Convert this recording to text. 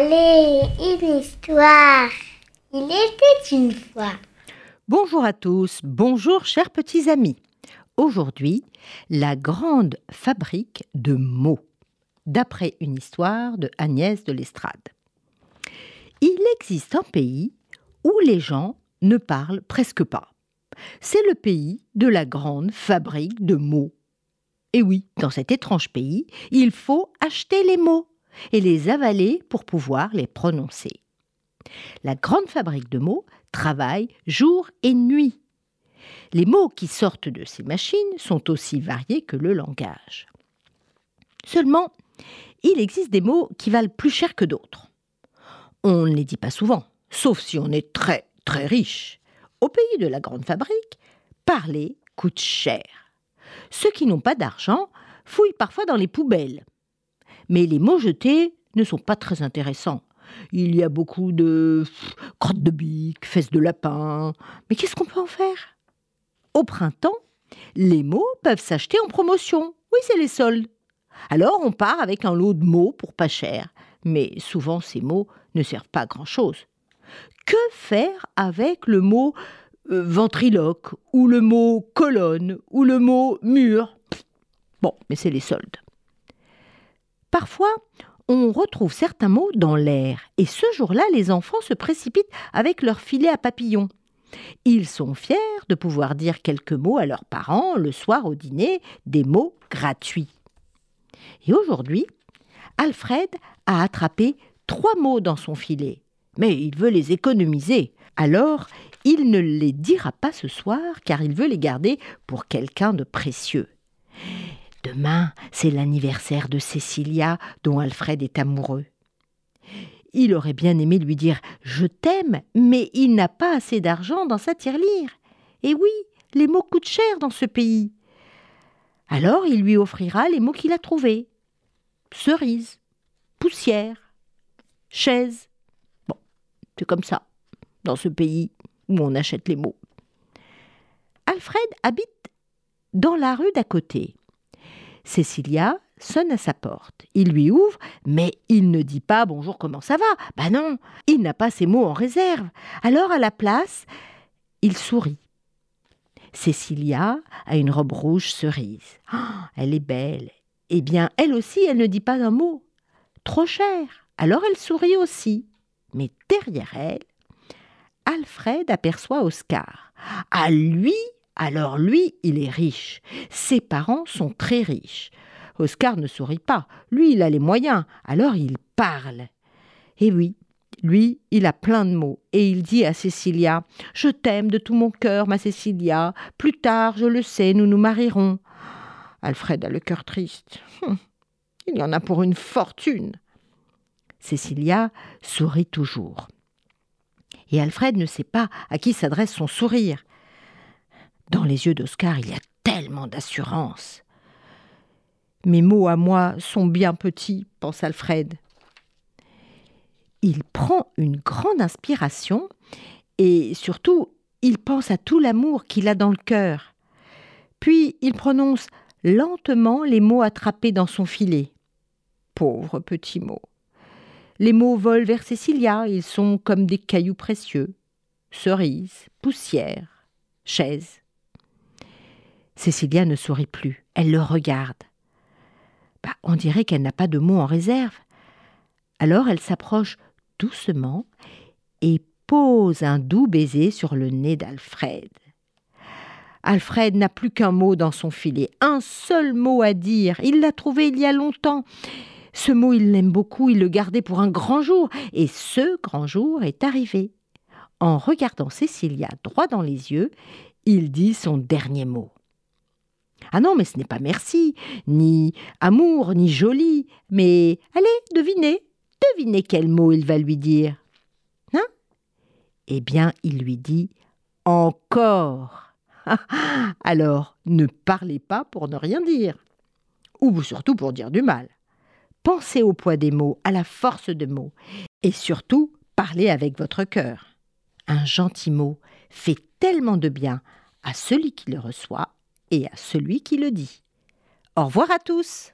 Allez une histoire. Il était une fois. Bonjour à tous, bonjour chers petits amis. Aujourd'hui, la grande fabrique de mots, d'après une histoire de Agnès de l'Estrade. Il existe un pays où les gens ne parlent presque pas. C'est le pays de la grande fabrique de mots. Et oui, dans cet étrange pays, il faut acheter les mots et les avaler pour pouvoir les prononcer. La grande fabrique de mots travaille jour et nuit. Les mots qui sortent de ces machines sont aussi variés que le langage. Seulement, il existe des mots qui valent plus cher que d'autres. On ne les dit pas souvent, sauf si on est très très riche. Au pays de la grande fabrique, parler coûte cher. Ceux qui n'ont pas d'argent fouillent parfois dans les poubelles mais les mots jetés ne sont pas très intéressants. Il y a beaucoup de crottes de bique, fesses de lapin. Mais qu'est-ce qu'on peut en faire Au printemps, les mots peuvent s'acheter en promotion. Oui, c'est les soldes. Alors on part avec un lot de mots pour pas cher. Mais souvent ces mots ne servent pas à grand-chose. Que faire avec le mot euh, ventriloque ou le mot colonne ou le mot mur Bon, mais c'est les soldes. Parfois, on retrouve certains mots dans l'air, et ce jour-là, les enfants se précipitent avec leur filet à papillons. Ils sont fiers de pouvoir dire quelques mots à leurs parents le soir au dîner, des mots gratuits. Et aujourd'hui, Alfred a attrapé trois mots dans son filet, mais il veut les économiser. Alors, il ne les dira pas ce soir car il veut les garder pour quelqu'un de précieux. Demain, c'est l'anniversaire de Cécilia, dont Alfred est amoureux. Il aurait bien aimé lui dire Je t'aime, mais il n'a pas assez d'argent dans sa tirelire. Et oui, les mots coûtent cher dans ce pays. Alors il lui offrira les mots qu'il a trouvés cerise, poussière, chaise. Bon, c'est comme ça, dans ce pays où on achète les mots. Alfred habite dans la rue d'à côté. Cécilia sonne à sa porte. Il lui ouvre, mais il ne dit pas bonjour, comment ça va Ben non, il n'a pas ses mots en réserve. Alors à la place, il sourit. Cécilia a une robe rouge cerise. Ah, elle est belle. Eh bien, elle aussi, elle ne dit pas un mot. Trop cher. Alors elle sourit aussi. Mais derrière elle, Alfred aperçoit Oscar. À lui alors lui, il est riche. Ses parents sont très riches. Oscar ne sourit pas. Lui, il a les moyens. Alors il parle. Et oui, lui, il a plein de mots et il dit à Cécilia Je t'aime de tout mon cœur, ma Cécilia. Plus tard, je le sais, nous nous marierons. Alfred a le cœur triste. Hum, il y en a pour une fortune. Cécilia sourit toujours. Et Alfred ne sait pas à qui s'adresse son sourire. Dans les yeux d'Oscar, il y a tellement d'assurance. Mes mots à moi sont bien petits, pense Alfred. Il prend une grande inspiration et surtout, il pense à tout l'amour qu'il a dans le cœur. Puis il prononce lentement les mots attrapés dans son filet. Pauvre petit mot. Les mots volent vers Cécilia, ils sont comme des cailloux précieux. Cerise, poussière, chaise. Cécilia ne sourit plus. Elle le regarde. Bah, on dirait qu'elle n'a pas de mots en réserve. Alors elle s'approche doucement et pose un doux baiser sur le nez d'Alfred. Alfred n'a plus qu'un mot dans son filet, un seul mot à dire. Il l'a trouvé il y a longtemps. Ce mot, il l'aime beaucoup, il le gardait pour un grand jour, et ce grand jour est arrivé. En regardant Cécilia droit dans les yeux, il dit son dernier mot. Ah non, mais ce n'est pas merci, ni amour, ni joli, mais allez, devinez, devinez quel mot il va lui dire. Hein Eh bien, il lui dit encore. Alors, ne parlez pas pour ne rien dire, ou surtout pour dire du mal. Pensez au poids des mots, à la force de mots, et surtout, parlez avec votre cœur. Un gentil mot fait tellement de bien à celui qui le reçoit et à celui qui le dit. Au revoir à tous.